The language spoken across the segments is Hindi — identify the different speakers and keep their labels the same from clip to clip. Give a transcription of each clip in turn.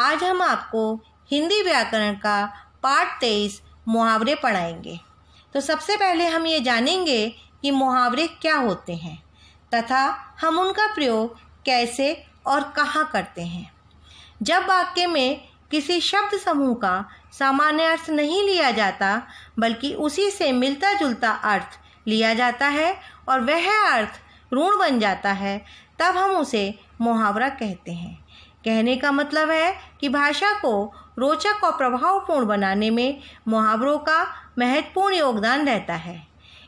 Speaker 1: आज हम आपको हिंदी व्याकरण का पार्ट तेईस मुहावरे पढ़ाएंगे तो सबसे पहले हम ये जानेंगे कि मुहावरे क्या होते हैं तथा हम उनका प्रयोग कैसे और कहाँ करते हैं जब वाक्य में किसी शब्द समूह का सामान्य अर्थ नहीं लिया जाता बल्कि उसी से मिलता जुलता अर्थ लिया जाता है और वह अर्थ ऋण बन जाता है तब हम उसे मुहावरा कहते हैं कहने का मतलब है कि भाषा को रोचक और प्रभावपूर्ण बनाने में मुहावरों का महत्वपूर्ण योगदान रहता है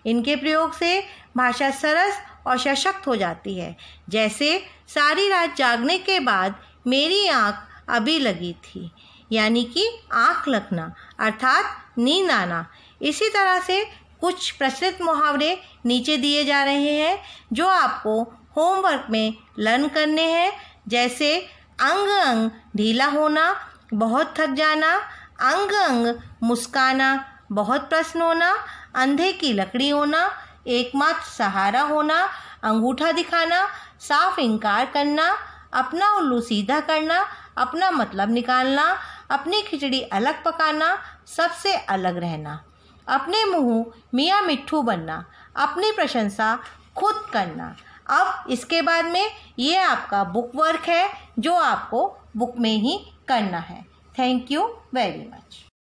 Speaker 1: इनके प्रयोग से भाषा सरस और सशक्त हो जाती है जैसे सारी रात जागने के बाद मेरी आँख अभी लगी थी यानी कि आँख लगना अर्थात नींद आना इसी तरह से कुछ प्रचलित मुहावरे नीचे दिए जा रहे हैं जो आपको होमवर्क में लर्न करने हैं जैसे अंग अंग ढीला होना बहुत थक जाना अंग अंग मुस्काना बहुत प्रश्न होना अंधे की लकड़ी होना एकमात्र सहारा होना अंगूठा दिखाना साफ इनकार करना अपना उल्लू सीधा करना अपना मतलब निकालना अपनी खिचड़ी अलग पकाना सबसे अलग रहना अपने मुँह मियाँ मिट्ठू बनना अपनी प्रशंसा खुद करना अब इसके बाद में ये आपका बुक वर्क है जो आपको बुक में ही करना है थैंक यू वेरी मच